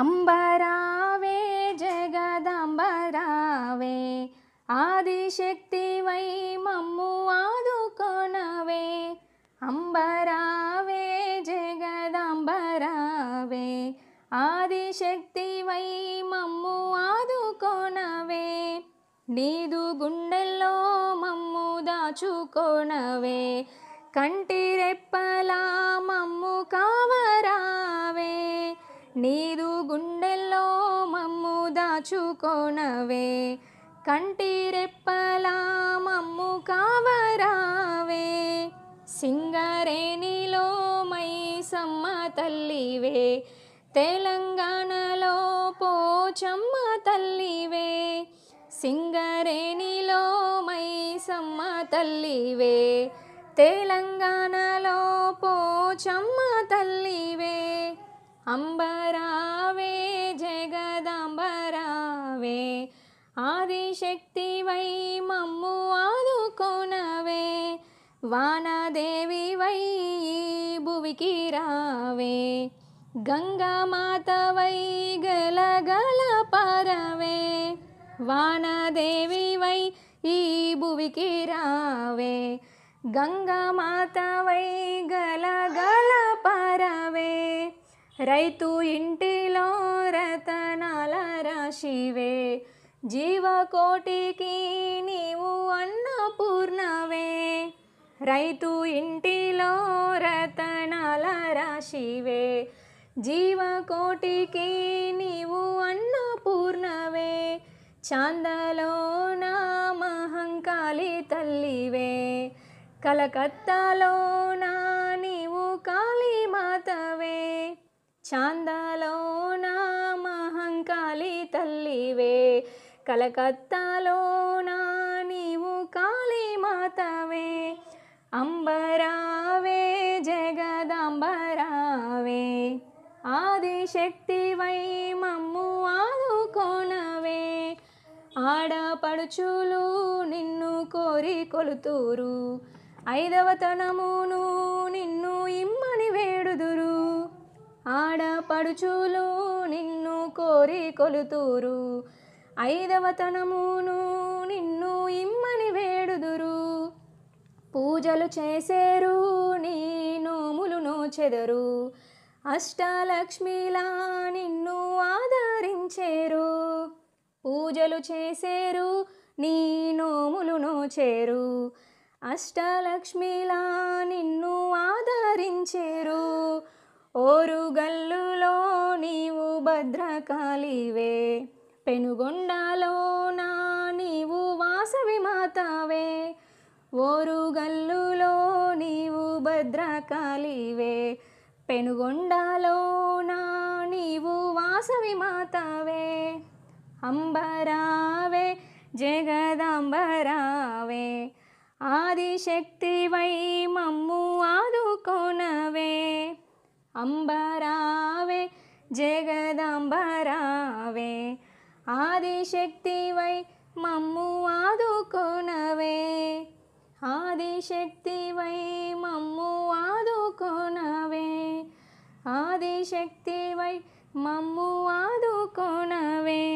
అంబరావే జగదంబరావే why మమ్ము ఆదుకొనవే అంబరావే జగదంబరావే why మమ్ము ఆదుకొనవే నీదు గుండెల్లో మమ్ము దాచుకొనవే కంటి రెప్పలా మమ్ము కావరావే నీదు దాచుకోనవే కంటి రెప్పలా మమ్ము కావరావే సింగరేణిలో మై సమ్మ తల్లివే తెలంగాణలో పోచమ్మ తల్లివే సింగరేణిలో మై సమ్మ తల్లివే తెలంగాణలో పోచమ్మ తల్లివే అంబరావే జగదాంబరా ఆదుకొనవే ఆదిశక్తి వై మమ్ము ఆదుకొనవే వానదేవి వై భువికి రావే గంగామాత వై గలగల పరవే వానదేవి వై ఈ భువికి రావే గంగామాత వై గలగల పరవే రైతు ఇంటిలో రతనాల శివే జీవకోటికి నీవు అన్నపూర్ణవే రైతు ఇంటిలో రతనాల రాశివే జీవకోటికి నీవు అన్నపూర్ణవే చాందలో నా మహంకాళి తల్లివే కలకత్తాలో నా నీవు కాళీమాతవే చాందలో నా నీవే కలకత్తాలో నా నీవు కాళీమాతవే అంబరావే జగదంబరావే వై మమ్ము ఆదుకోనవే ఆడపడుచులు నిన్ను కోరి కొలుతురు ఐదవతనమును నిన్ను ఇమ్మని వేడుదురు ఆడపడుచులు నిన్ను కోరి కొలుతూరు ఐదవతనమును నిన్ను ఇమ్మని వేడుదురు పూజలు చేసేరు నీ నోములును చెదరు అష్టలక్ష్మిలా నిన్ను ఆదరించేరు పూజలు చేసేరు నీ నోములును చేరు అష్టలక్ష్మిలా నిన్ను ఆదరించేరు ఓరుగల్లు పెనుగొండాలో నా నీవు వాసవి మాతావే ఓరుగల్లులో నీవు పెనుగొండాలో నా నీవు వాసవి మాతావే అంబరావే జగదాంబరావే వై మమ్ము ఆదుకోనవే అంబరా జగదంబరావే వై మమ్ము ఆదుకొనవే వై మమ్ము ఆదుకొనవే వై మమ్ము ఆదుకొనవే